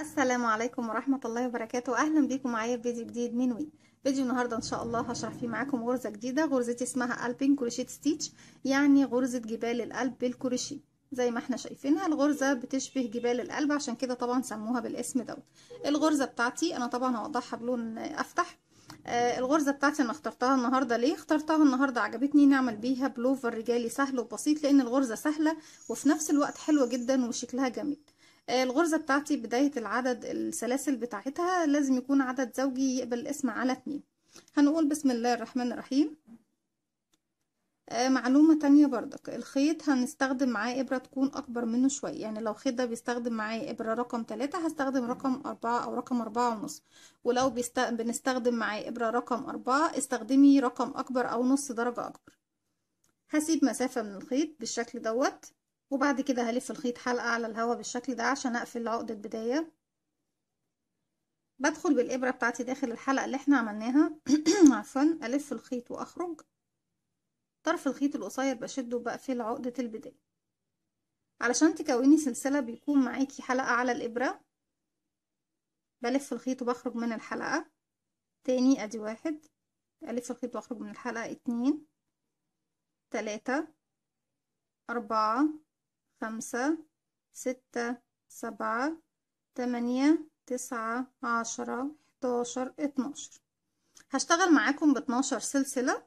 السلام عليكم ورحمة الله وبركاته أهلا بيكم معايا في فيديو جديد من وي فيديو النهاردة إن شاء الله هشرح فيه معاكم غرزة جديدة غرزتي اسمها ألبين كروشيه ستيتش يعني غرزة جبال القلب بالكروشيه زي ما احنا شايفينها الغرزة بتشبه جبال القلب عشان كده طبعا سموها بالاسم دوت الغرزة بتاعتي أنا طبعا هوضحها بلون أفتح آه الغرزة بتاعتي انا اخترتها النهاردة ليه اخترتها النهاردة عجبتني نعمل بيها بلوفر رجالي سهل وبسيط لان الغرزة سهلة وفي نفس الوقت حلوة جدا وشكلها جميل الغرزة بتاعتي بداية العدد السلاسل بتاعتها لازم يكون عدد زوجي يقبل الاسم على اتنين هنقول بسم الله الرحمن الرحيم آه، معلومة تانية برضك الخيط هنستخدم معاه إبرة تكون أكبر منه شوية يعني لو خيط ده بيستخدم معاه إبرة رقم تلاتة هستخدم رقم أربعة أو رقم أربعة ونص ولو بيست... بنستخدم معاه إبرة رقم أربعة استخدمي رقم أكبر أو نص درجة أكبر هسيب مسافة من الخيط بالشكل دوت وبعد كده هلف الخيط حلقة على الهوا بالشكل ده عشان اقفل عقدة بداية بدخل بالابرة بتاعتي داخل الحلقة اللي احنا عملناها عفوا الف الخيط واخرج طرف الخيط القصير بشده وبقفل عقدة البداية علشان تكوني سلسلة بيكون معاكي حلقة على الابرة بلف الخيط وبخرج من الحلقة تاني ادي واحد الف الخيط واخرج من الحلقة اتنين تلاتة اربعة خمسة ستة سبعة تمانية تسعة عشرة حداشر اتناشر هشتغل معاكم باتناشر سلسلة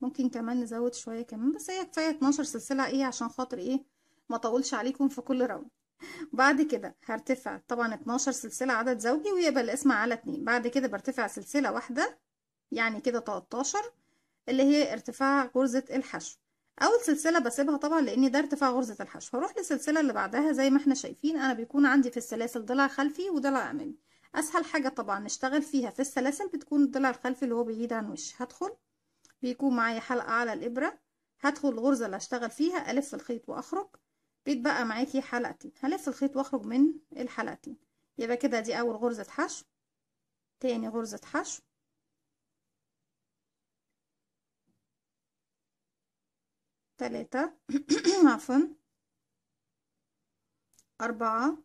ممكن كمان نزود شوية كمان بس هي كفاية اتناشر سلسلة ايه عشان خاطر ايه ما طولش عليكم في كل راوند بعد كده هرتفع طبعا اتناشر سلسلة عدد زوجي ويبقى القسمة على اتنين بعد كده برتفع سلسلة واحدة يعني كده تلتاشر اللي هي ارتفاع غرزة الحشو اول سلسله بسيبها طبعا لان ده ارتفاع غرزه الحشو هروح للسلسله اللي بعدها زي ما احنا شايفين انا بيكون عندي في السلاسل ضلع خلفي وضلع امامي اسهل حاجه طبعا نشتغل فيها في السلاسل بتكون الضلع الخلفي اللي هو بيجي عن وش هدخل بيكون معايا حلقه على الابره هدخل الغرزه اللي هشتغل فيها الف الخيط واخرج بيتبقى معاكي حلقتين هلف الخيط واخرج من الحلقتين يبقى كده دي اول غرزه حشو تاني غرزه حشو تلاتة عفوا أربعة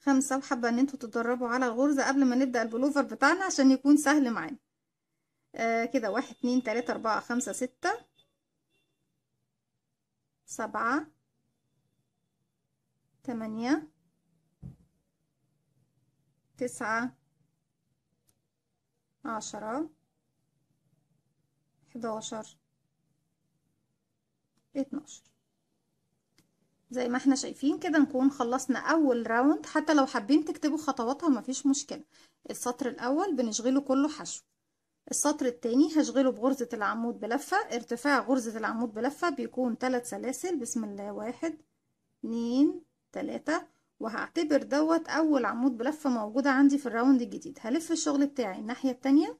خمسة وحابة ان انتوا تتدربوا على الغرزة قبل ما نبدأ البلوفر بتاعنا عشان يكون سهل معانا آه كده واحد اتنين تلاتة أربعة خمسة ستة سبعة تمانية تسعة عشرة حداشر اتناشر زي ما احنا شايفين كده نكون خلصنا اول راوند حتى لو حابين تكتبوا خطواتها مفيش مشكله السطر الاول بنشغله كله حشو السطر التاني هشغله بغرزة العمود بلفة ارتفاع غرزة العمود بلفة بيكون تلات سلاسل بسم الله واحد اتنين تلاتة وهعتبر دوت اول عمود بلفة موجودة عندي في الراوند الجديد هلف الشغل بتاعي الناحية التانية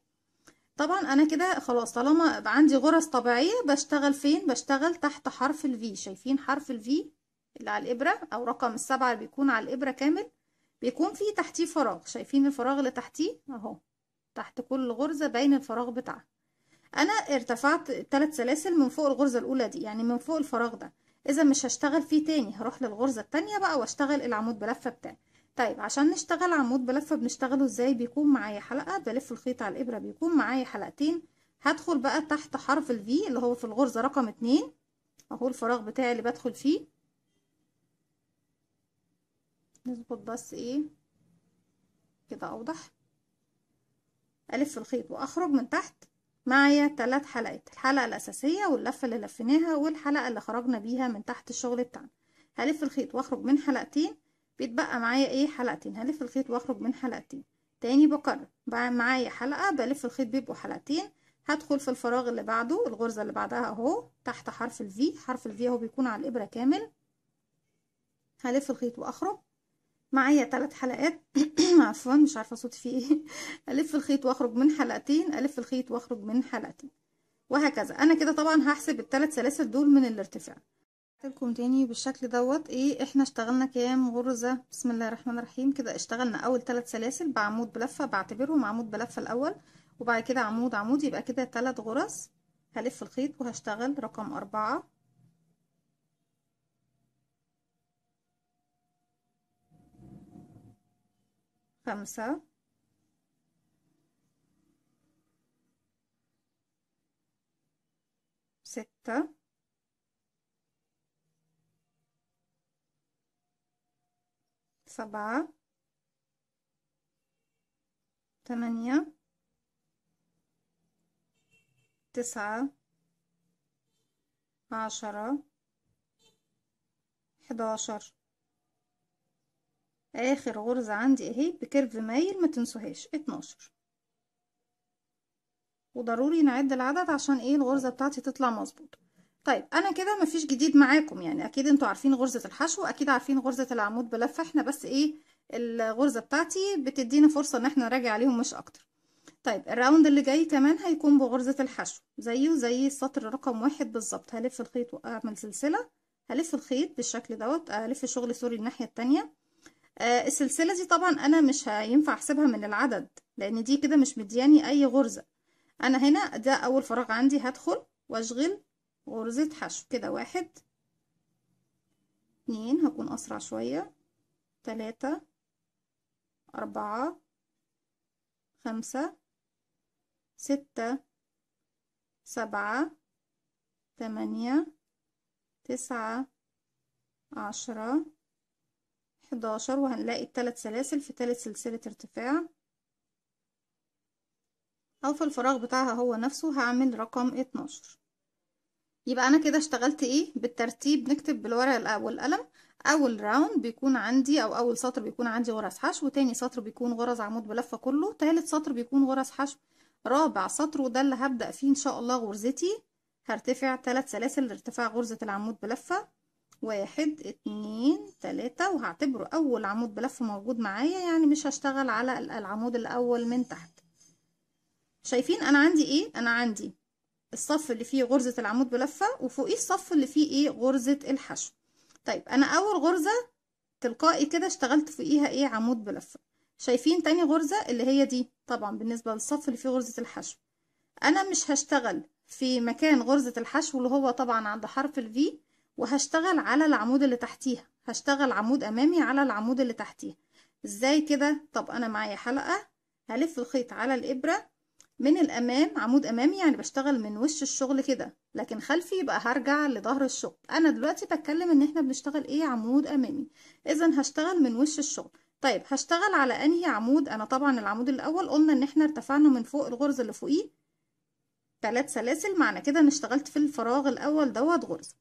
طبعا انا كده خلاص طالما بقى عندي غرز طبيعيه بشتغل فين بشتغل تحت حرف الفي شايفين حرف الفي اللي على الابره او رقم السبعه اللي بيكون على الابره كامل بيكون فيه تحتيه فراغ شايفين الفراغ اللي تحتيه اهو تحت كل غرزه باين الفراغ بتاعها انا ارتفعت ثلاث سلاسل من فوق الغرزه الاولى دي يعني من فوق الفراغ ده اذا مش هشتغل فيه تاني هروح للغرزه التانية بقى واشتغل العمود بلفه بتاعي طيب عشان نشتغل عمود بلفه بنشتغله ازاي بيكون معايا حلقه بلف الخيط على الابره بيكون معايا حلقتين هدخل بقى تحت حرف الفي اللي هو في الغرزه رقم اتنين اهو الفراغ بتاعي اللي بدخل فيه نظبط بس ايه كده اوضح الف الخيط واخرج من تحت معايا ثلاث حلقات الحلقه الاساسيه واللفه اللي لفيناها والحلقه اللي خرجنا بيها من تحت الشغل بتاعنا هلف الخيط واخرج من حلقتين بيتبقى معايا ايه حلقتين هلف الخيط واخرج من حلقتين تاني بكرر بقى معايا حلقة بلف الخيط بيبقوا حلقتين هدخل في الفراغ اللي بعده الغرزة اللي بعدها اهو تحت حرف الفي حرف الفي اهو بيكون على الابرة كامل هلف الخيط واخرج معايا ثلاث حلقات عفوا مش عارفه صوتي فيه ايه الف الخيط واخرج من حلقتين الف الخيط واخرج من حلقتين وهكذا انا كده طبعا هحسب الثلاث سلاسل دول من الارتفاع لكم تاني بالشكل دوت ايه احنا اشتغلنا كام غرزه بسم الله الرحمن الرحيم كده اشتغلنا اول ثلاث سلاسل بعمود بلفه بعتبرهم عمود بلفه الاول وبعد كده عمود عمود يبقى كده ثلاث غرز هلف الخيط وهشتغل رقم أربعة خمسة ستة سبعة ثمانية تسعة عشرة حداشر آخر غرزة عندي اهي بكيرف مايل ما تنسوهاش اتناشر وضروري نعد العدد عشان ايه الغرزة بتاعتي تطلع مظبوطة طيب انا كده مفيش جديد معاكم يعني اكيد انتوا عارفين غرزة الحشو اكيد عارفين غرزة العمود بلفه احنا بس ايه الغرزة بتاعتي بتدينا فرصة ان احنا نراجع عليهم مش اكتر طيب الراوند اللي جاي كمان هيكون بغرزة الحشو زيه زي السطر رقم واحد بالظبط هلف الخيط واعمل سلسلة هلف الخيط بالشكل دوت هلف الشغل سوري الناحية التانية آه السلسلة دي طبعا انا مش هينفع احسبها من العدد لان دي كده مش مدياني اي غرزة انا هنا ده اول فراغ عندي هدخل واشغل غرزة حشو كده واحد اتنين هكون أسرع شوية تلاتة أربعة خمسة ستة سبعة تمانية تسعة عشرة حداشر وهنلاقي التلات سلاسل في تالت سلسلة ارتفاع أو في الفراغ بتاعها هو نفسه هعمل رقم اتناشر يبقى انا كده اشتغلت ايه بالترتيب نكتب بالورقه والقلم اول راوند بيكون عندي او اول سطر بيكون عندي غرز حشو تاني سطر بيكون غرز عمود بلفه كله تالت سطر بيكون غرز حشو رابع سطر وده اللي هبدا فيه ان شاء الله غرزتي هرتفع ثلاث سلاسل لارتفاع غرزه العمود بلفه واحد اتنين تلاتة وهعتبره اول عمود بلفه موجود معايا يعني مش هشتغل على العمود الاول من تحت شايفين انا عندي ايه انا عندي الصف اللي فيه غرزة العمود بلفة وفوقيه الصف اللي فيه ايه غرزة الحشو طيب انا اول غرزة تلقائي كده اشتغلت فوقيها ايه عمود بلفة شايفين تاني غرزة اللي هي دي طبعا بالنسبة للصف اللي فيه غرزة الحشو انا مش هشتغل في مكان غرزة الحشو اللي هو طبعا عند حرف الفي وهشتغل على العمود اللي تحتيها هشتغل عمود امامي على العمود اللي تحتيها ازاي كده طب انا معايا حلقة هلف الخيط على الابرة من الأمام عمود أمامي يعني بشتغل من وش الشغل كده لكن خلفي يبقى هرجع لظهر الشغل أنا دلوقتي بتكلم إن إحنا بنشتغل إيه عمود أمامي إذا هشتغل من وش الشغل طيب هشتغل على أنهي عمود أنا طبعا العمود الأول قلنا إن إحنا ارتفعنا من فوق الغرز اللي فوقيه ثلاث سلاسل معنى كده إن اشتغلت في الفراغ الأول دوت غرز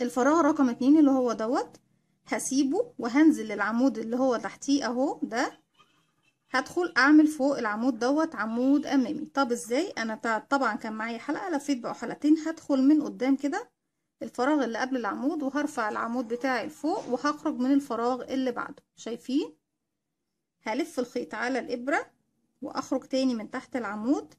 الفراغ رقم اتنين اللي هو دوت هسيبه وهنزل للعمود اللي هو تحتيه أهو ده هدخل اعمل فوق العمود دوت عمود امامي طب ازاي انا طبعا كان معايا حلقه لفيت بقى حلقتين هدخل من قدام كده الفراغ اللي قبل العمود وهرفع العمود بتاعي لفوق وهخرج من الفراغ اللي بعده شايفين هلف الخيط على الابره واخرج تاني من تحت العمود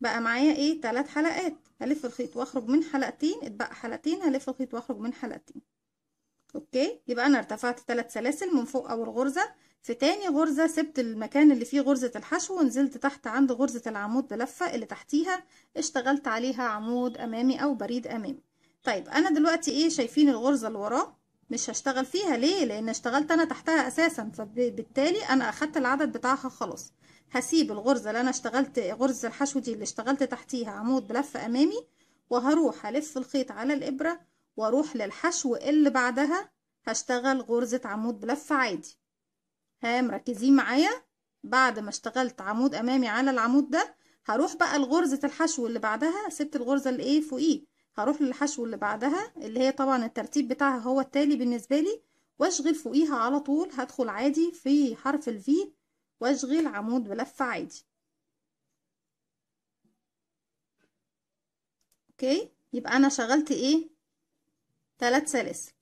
بقى معايا ايه ثلاث حلقات هلف الخيط واخرج من حلقتين اتبقى حلقتين هلف الخيط واخرج من حلقتين اوكي يبقى انا ارتفعت ثلاث سلاسل من فوق اول غرزه في تاني غرزة سبت المكان اللي فيه غرزة الحشو ونزلت تحت عند غرزة العمود بلفة اللي تحتيها اشتغلت عليها عمود أمامي أو بريد أمامي طيب أنا دلوقتي إيه شايفين الغرزة اللي وراه مش هشتغل فيها ليه لأن اشتغلت أنا تحتها أساسا فبالتالي أنا أخدت العدد بتاعها خلاص هسيب الغرزة اللي أنا اشتغلت غرزة الحشو دي اللي اشتغلت تحتيها عمود بلفة أمامي وهروح ألف الخيط على الإبرة وأروح للحشو اللي بعدها هشتغل غرزة عمود بلفة عادي ها مركزين معايا بعد ما اشتغلت عمود امامي على العمود ده هروح بقى لغرزه الحشو اللي بعدها سبت الغرزه اللي ايه فوقيه هروح للحشو اللي بعدها اللي هي طبعا الترتيب بتاعها هو التالي بالنسبه لي واشغل فوقيها على طول هدخل عادي في حرف الفي واشغل عمود بلفه عادي اوكي يبقى انا شغلت ايه ثلاث سلاسل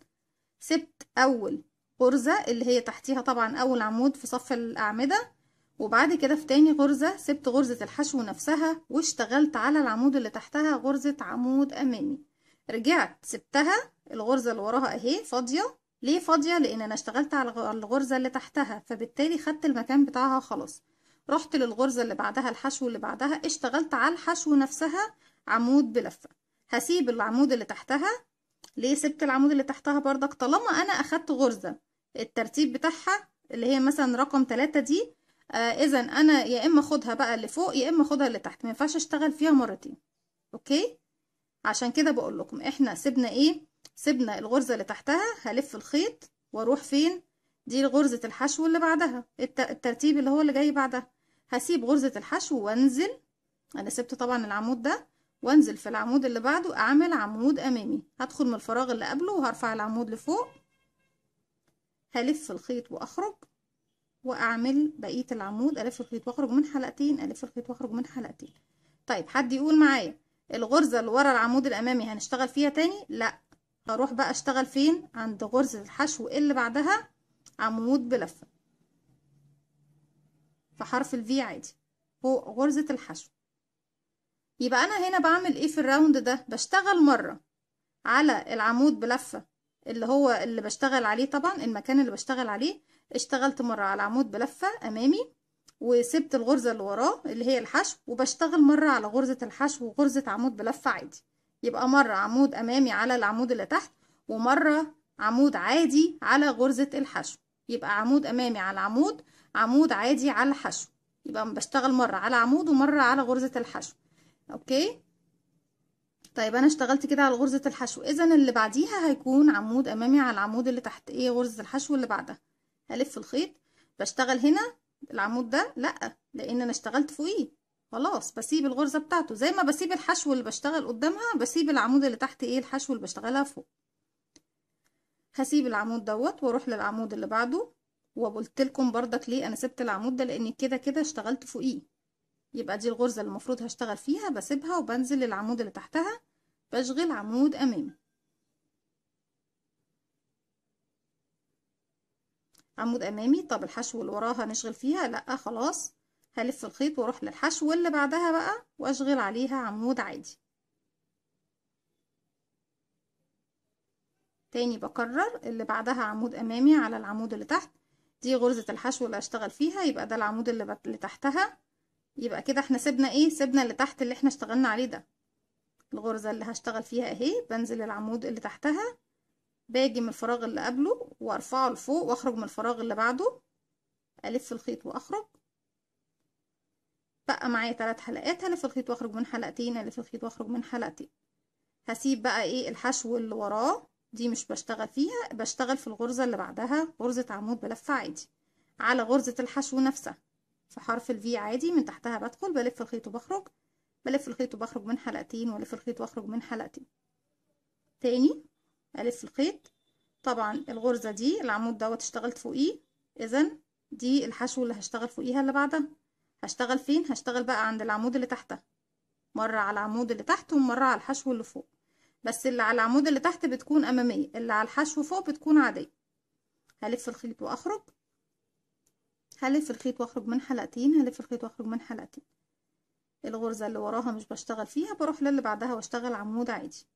سبت اول غرزة اللي هي تحتيها طبعا أول عمود في صف الأعمدة وبعد كده في تاني غرزة سبت غرزة الحشو نفسها واشتغلت على العمود اللي تحتها غرزة عمود أمامي رجعت سبتها الغرزة اللي وراها أهي فاضية ليه فاضية لأن أنا اشتغلت على الغرزة اللي تحتها فبالتالي خدت المكان بتاعها خلاص رحت للغرزة اللي بعدها الحشو اللي بعدها اشتغلت على الحشو نفسها عمود بلفة هسيب العمود اللي تحتها ليه سبت العمود اللي تحتها بردك طالما أنا أخدت غرزة الترتيب بتاعها اللي هي مثلا رقم تلاتة دي آه اذا انا يا اما اخدها بقى اللي فوق يا اما اخدها تحت ما ينفعش اشتغل فيها مرتين اوكي عشان كده بقول لكم احنا سيبنا ايه سيبنا الغرزه اللي تحتها هلف الخيط واروح فين دي غرزه الحشو اللي بعدها الترتيب اللي هو اللي جاي بعدها هسيب غرزه الحشو وانزل انا سبت طبعا العمود ده وانزل في العمود اللي بعده اعمل عمود امامي هدخل من الفراغ اللي قبله وهرفع العمود لفوق هلف الخيط واخرج واعمل بقيه العمود الف الخيط واخرج من حلقتين الف الخيط واخرج من حلقتين طيب حد يقول معايا الغرزه اللي ورا العمود الامامي هنشتغل فيها تاني لا هروح بقى اشتغل فين عند غرزه الحشو اللي بعدها عمود بلفه في حرف الفي عادي فوق غرزه الحشو يبقى انا هنا بعمل ايه في الراوند ده بشتغل مره على العمود بلفه اللي هو اللي بشتغل عليه طبعا المكان اللي بشتغل عليه اشتغلت مرة على عمود بلفة امامي وسبت الغرزة اللي وراه اللي هي الحشو وبشتغل مرة على غرزة الحشو وغرزة عمود بلفة عادي يبقى مرة عمود امامي على العمود اللي تحت ومرة عمود عادي على غرزة الحشو يبقى عمود امامي على عمود عمود عادي على الحشو يبقى بشتغل مرة على عمود ومرة على غرزة الحشو اوكي طيب انا اشتغلت كده على غرزه الحشو اذا اللي بعديها هيكون عمود امامي على العمود اللي تحت ايه غرزه الحشو اللي بعدها هلف الخيط بشتغل هنا العمود ده لا لان انا اشتغلت فوقيه خلاص بسيب الغرزه بتاعته زي ما بسيب الحشو اللي بشتغل قدامها بسيب العمود اللي تحت ايه الحشو اللي بشتغلها فوق هسيب العمود دوت واروح للعمود اللي بعده وقلت لكم بردك ليه انا سبت العمود ده لان كده كده اشتغلت فوقيه يبقى دي الغرزه اللي المفروض هشتغل فيها بسيبها وبنزل للعمود اللي تحتها بشغل عمود أمامي عمود أمامي طب الحشو اللي وراها نشغل فيها لأ خلاص هلف الخيط واروح للحشو اللي بعدها بقى واشغل عليها عمود عادي تاني بكرر اللي بعدها عمود امامي على العمود اللي تحت دي غرزة الحشو اللي هشتغل فيها يبقى ده العمود اللي, اللي تحتها يبقى كده احنا سيبنا ايه سيبنا اللي تحت اللي احنا اشتغلنا عليه ده الغرزة اللي هشتغل فيها اهي بنزل العمود اللي تحتها باجي من الفراغ اللي قبله وارفعه لفوق واخرج من الفراغ اللي بعده الف الخيط واخرج بقى معايا ثلاث حلقات هلف الخيط واخرج من حلقتين الف الخيط واخرج من حلقتين هسيب بقى ايه الحشو اللي وراه دي مش بشتغل فيها بشتغل في الغرزة اللي بعدها غرزة عمود بلف عادي على غرزة الحشو نفسها في حرف الفي عادي من تحتها بدخل بلف الخيط وبخرج بلف الخيط وبخرج من حلقتين والف الخيط واخرج من حلقتين تاني الف الخيط طبعا الغرزه دي العمود دوت اشتغلت فوقيه اذا دي الحشو اللي هشتغل فوقيها اللي بعدها هشتغل فين هشتغل بقى عند العمود اللي تحتها مره على العمود اللي تحت ومره على الحشو اللي فوق بس اللي على العمود اللي تحت بتكون اماميه اللي على الحشو فوق بتكون عاديه هلف الخيط واخرج هلف الخيط واخرج من حلقتين هلف الخيط واخرج من حلقتين الغرزة اللي وراها مش بشتغل فيها بروح للي بعدها واشتغل عمود عادي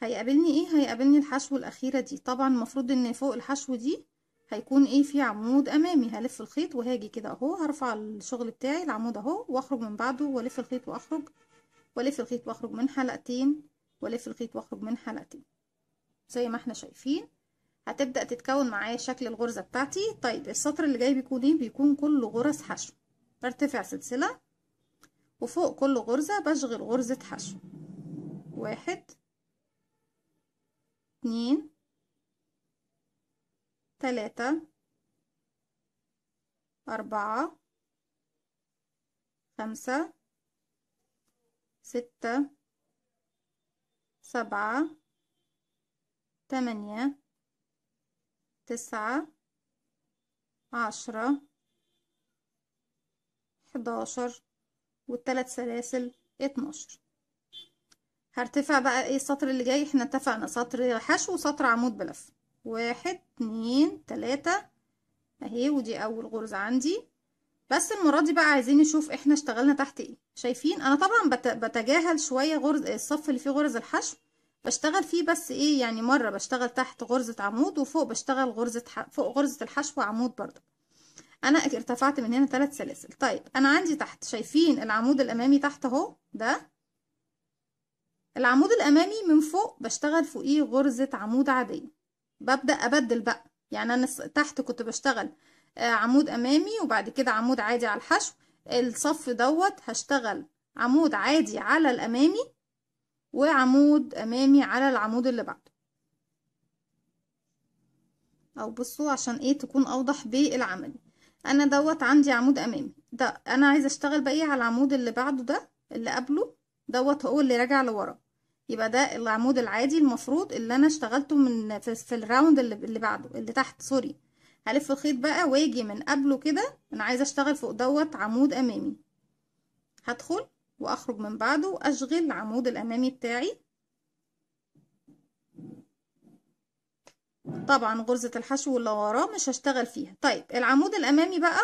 هيقابلني ايه هيقابلني الحشو الاخيرة دي طبعا المفروض ان فوق الحشو دي هيكون ايه في عمود امامي هلف الخيط وهاجي كده اهو هرفع الشغل بتاعي العمود اهو واخرج من بعده والف الخيط واخرج والف الخيط واخرج من حلقتين والف الخيط واخرج من حلقتين زي ما احنا شايفين هتبدأ تتكون معايا شكل الغرزة بتاعتي طيب السطر اللي جاي بيكون ايه بيكون كله غرز حشو برتفع سلسلة وفوق كل غرزة بشغل غرزة حشو واحد اتنين تلاتة أربعة خمسة ستة سبعة تمانية تسعة عشرة 11 والتلات سلاسل 12 هرتفع بقى ايه السطر اللي جاي احنا اتفقنا سطر حشو وسطر عمود بلف واحد اتنين تلاتة اهي ودي اول غرزة عندي بس المرة دي بقى عايزين نشوف احنا اشتغلنا تحت ايه شايفين انا طبعا بتجاهل شوية غرز الصف اللي فيه غرز الحشو بشتغل فيه بس ايه يعني مرة بشتغل تحت غرزة عمود وفوق بشتغل غرزة فوق غرزة الحشو عمود برضه انا ارتفعت من هنا ثلاث سلاسل طيب انا عندي تحت شايفين العمود الامامي تحت اهو ده العمود الامامي من فوق بشتغل فوقيه غرزه عمود عاديه ببدا ابدل بقى يعني انا تحت كنت بشتغل آه، عمود امامي وبعد كده عمود عادي على الحشو الصف دوت هشتغل عمود عادي على الامامي وعمود امامي على العمود اللي بعده او بصوا عشان ايه تكون اوضح بالعملي انا دوت عندي عمود امامي ده انا عايزه اشتغل بقى ايه على العمود اللي بعده ده اللي قبله دوت هو اللي راجع لورا يبقى ده العمود العادي المفروض اللي انا اشتغلته من في, في الراوند اللي, اللي بعده اللي تحت سوري هلف الخيط بقى واجي من قبله كده انا عايزه اشتغل فوق دوت عمود امامي هدخل واخرج من بعده واشغل العمود الامامي بتاعي طبعا غرزة الحشو اللي وراه مش هشتغل فيها طيب العمود الأمامي بقى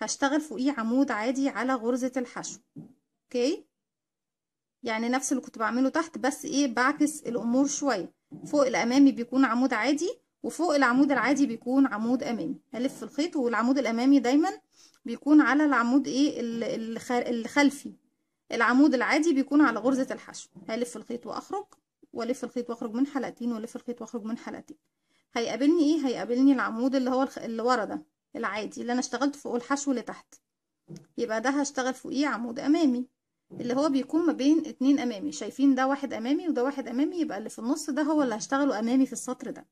هشتغل فوقيه عمود عادي على غرزة الحشو اوكي يعني نفس اللي كنت بعمله تحت بس ايه بعكس الأمور شوية فوق الأمامي بيكون عمود عادي وفوق العمود العادي بيكون عمود أمامي هلف الخيط والعمود الأمامي دايما بيكون على العمود ايه الخلفي العمود العادي بيكون على غرزة الحشو هلف الخيط وأخرج والف الخيط واخرج من حلقتين والف الخيط واخرج من حلقتين هيقابلني ايه هيقابلني العمود اللي هو اللي ورا ده العادي اللي انا اشتغلت فوق الحشو اللي تحت يبقى ده هشتغل فوقيه عمود امامي اللي هو بيكون ما بين اتنين امامي شايفين ده واحد امامي وده واحد امامي يبقى اللي في النص ده هو اللي هشتغله امامي في السطر ده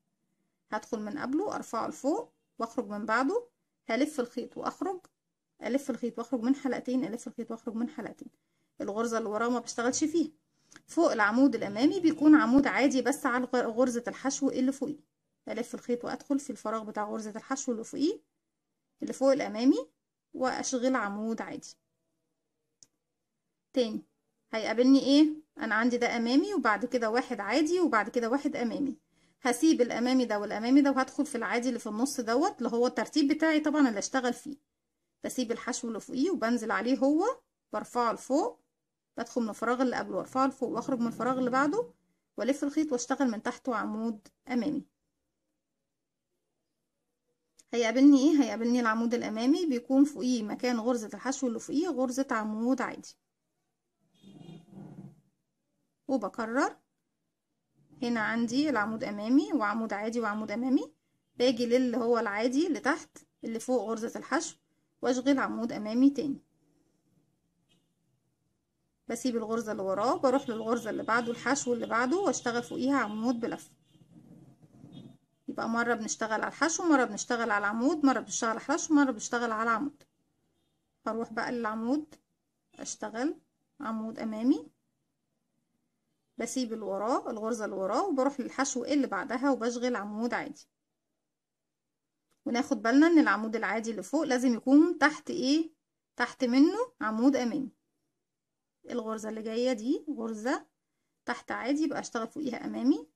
هدخل من قبله ارفعه لفوق واخرج من بعده هلف الخيط واخرج الف الخيط واخرج من حلقتين الف الخيط واخرج من حلقتين الغرزه اللي وراه ما بشتغلش فيها فوق العمود الامامي بيكون عمود عادي بس على غرزه الحشو اللي فوقيه الف الخيط وادخل في الفراغ بتاع غرزه الحشو اللي فوقيه اللي فوق الامامي واشغل عمود عادي تاني هيقابلني ايه انا عندي ده امامي وبعد كده واحد عادي وبعد كده واحد امامي هسيب الامامي ده والامامي ده وهدخل في العادي اللي في النص دوت اللي هو الترتيب بتاعي طبعا اللي اشتغل فيه بسيب الحشو اللي فوقيه وبنزل عليه هو برفعه لفوق بدخل من الفراغ اللي قبله وارفعه لفوق واخرج من الفراغ اللي بعده والف الخيط واشتغل من تحته عمود امامي هيقابلني ايه هيقابلني العمود الامامي بيكون فوقيه مكان غرزه الحشو اللي فوقيه غرزه عمود عادي وبكرر هنا عندي العمود امامي وعمود عادي وعمود امامي باجي للي هو العادي اللي تحت اللي فوق غرزه الحشو واشغل عمود امامي تاني بسيب الغرزة اللي وراه بروح للغرزة اللي بعده الحشو اللي بعده واشتغل فوقيها عمود بلفة يبقى مرة بنشتغل على الحشو مرة بنشتغل على العمود مرة بنشتغل على الحشو مرة بنشتغل على العمود هروح بقى للعمود اشتغل عمود امامي بسيب اللي وراه الغرزة اللي وراه وبروح للحشو اللي بعدها وبشغل عمود عادي وناخد بالنا ان العمود العادي اللي فوق لازم يكون تحت ايه تحت منه عمود امامي الغرزة اللي جاية دي غرزة تحت عادي يبقى اشتغل فوقيها امامي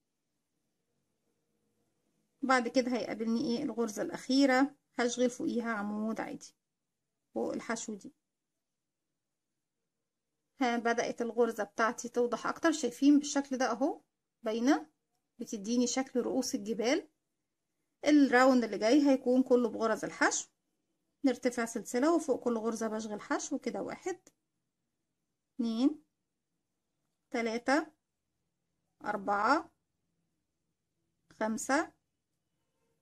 بعد كده هيقابلني ايه الغرزة الاخيرة هشغل فوقيها عمود عادي فوق الحشو دي ها بدأت الغرزة بتاعتي توضح اكتر شايفين بالشكل ده اهو باينة بتديني شكل رؤوس الجبال الراوند اللي جاي هيكون كله بغرز الحشو نرتفع سلسلة وفوق كل غرزة بشغل حشو كده واحد اتنين تلاتة أربعة خمسة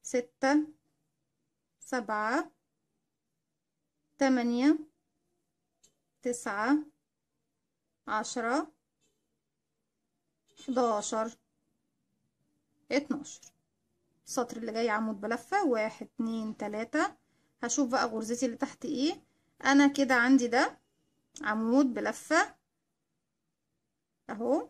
ستة سبعة تمانية تسعة عشرة حداشر اتناشر السطر اللي جاي عمود بلفة واحد اتنين تلاتة هشوف بقى غرزتي اللي تحت ايه انا كده عندي ده عمود بلفة اهو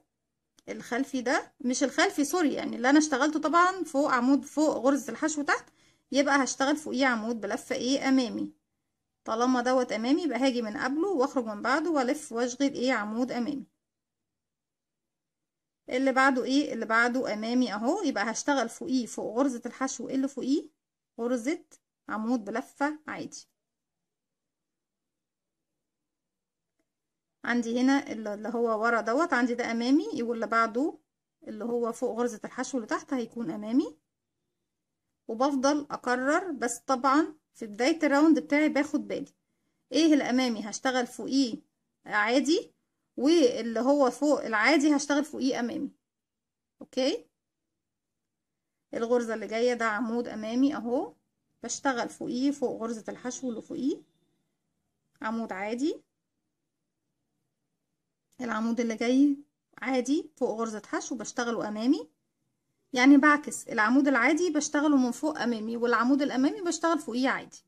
الخلفي ده مش الخلفي سوري يعني اللي انا اشتغلته طبعا فوق عمود فوق غرز الحشو تحت يبقى هشتغل فوقيه عمود بلفة ايه امامي طالما دوت امامي يبقى هاجي من قبله واخرج من بعده والف واشغل ايه عمود امامي اللي بعده ايه اللي بعده امامي اهو يبقى هشتغل فوقيه فوق غرزة الحشو اللي فوقيه غرزة عمود بلفة عادي عندي هنا اللي هو ورا دوت عندي ده امامي واللي بعده اللي هو فوق غرزة الحشو اللي تحت هيكون امامي وبفضل اكرر بس طبعا في بداية الراوند بتاعي باخد بالي ايه الامامي هشتغل فوقيه عادي واللي هو فوق العادي هشتغل فوقيه امامي اوكي الغرزة اللي جاية ده عمود امامي اهو بشتغل فوقيه فوق غرزة الحشو اللي فوقيه عمود عادي العمود اللي جاي عادي فوق غرزة حشو بشتغله أمامي يعني بعكس العمود العادي بشتغله من فوق أمامي والعمود الأمامي بشتغل فوقيه عادي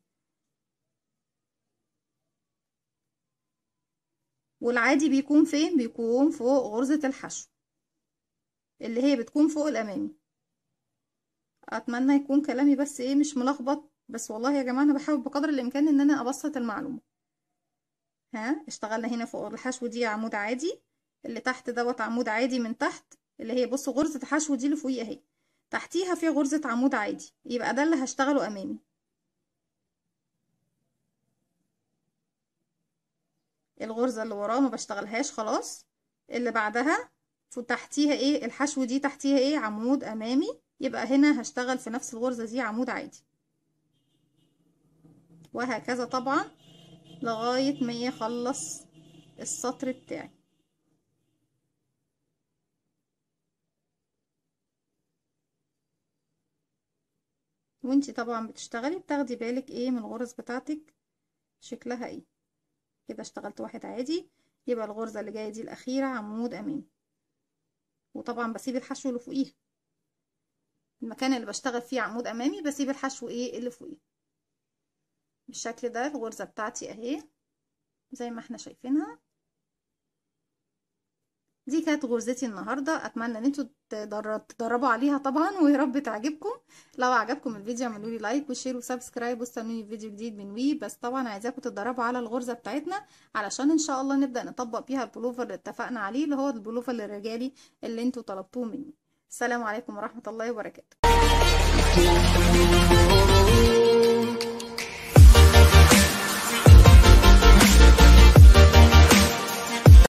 والعادي بيكون فين بيكون فوق غرزة الحشو اللي هي بتكون فوق الأمامي أتمنى يكون كلامي بس إيه مش ملخبط بس والله يا جماعة أنا بحاول بقدر الإمكان إن أنا أبسط المعلومة ها اشتغلنا هنا فوق الحشو دي عمود عادي اللي تحت دوت عمود عادي من تحت اللي هي بصوا غرزة الحشو دي اللي فوقيها اهي تحتيها في غرزة عمود عادي يبقى ده اللي هشتغله امامي الغرزة اللي وراه ما بشتغلهاش خلاص اللي بعدها تحتيها ايه الحشو دي تحتيها ايه عمود امامي يبقى هنا هشتغل في نفس الغرزة دي عمود عادي وهكذا طبعا لغاية ما يخلص السطر بتاعي وانت طبعا بتشتغلي بتاخدي بالك ايه من الغرز بتاعتك شكلها ايه كده اشتغلت واحد عادي يبقى الغرزة اللي جاية دي الاخيرة عمود امامي وطبعا بسيب الحشو اللي فوقيها المكان اللي بشتغل فيه عمود امامي بسيب الحشو ايه اللي فوقيه بالشكل ده الغرزة بتاعتي اهي زي ما احنا شايفينها دي كانت غرزتي النهاردة اتمنى ان انتوا تدربوا عليها طبعا ويا رب تعجبكم لو عجبكم الفيديو اعملوا لي لايك وشير وسبسكرايب واستنوني فيديو جديد من وي بس طبعا عايزاكم تدربوا على الغرزة بتاعتنا علشان ان شاء الله نبدأ نطبق بيها البلوفر اللي اتفقنا عليه اللي هو البلوفر الرجالي اللي انتوا طلبتوه مني السلام عليكم ورحمة الله وبركاته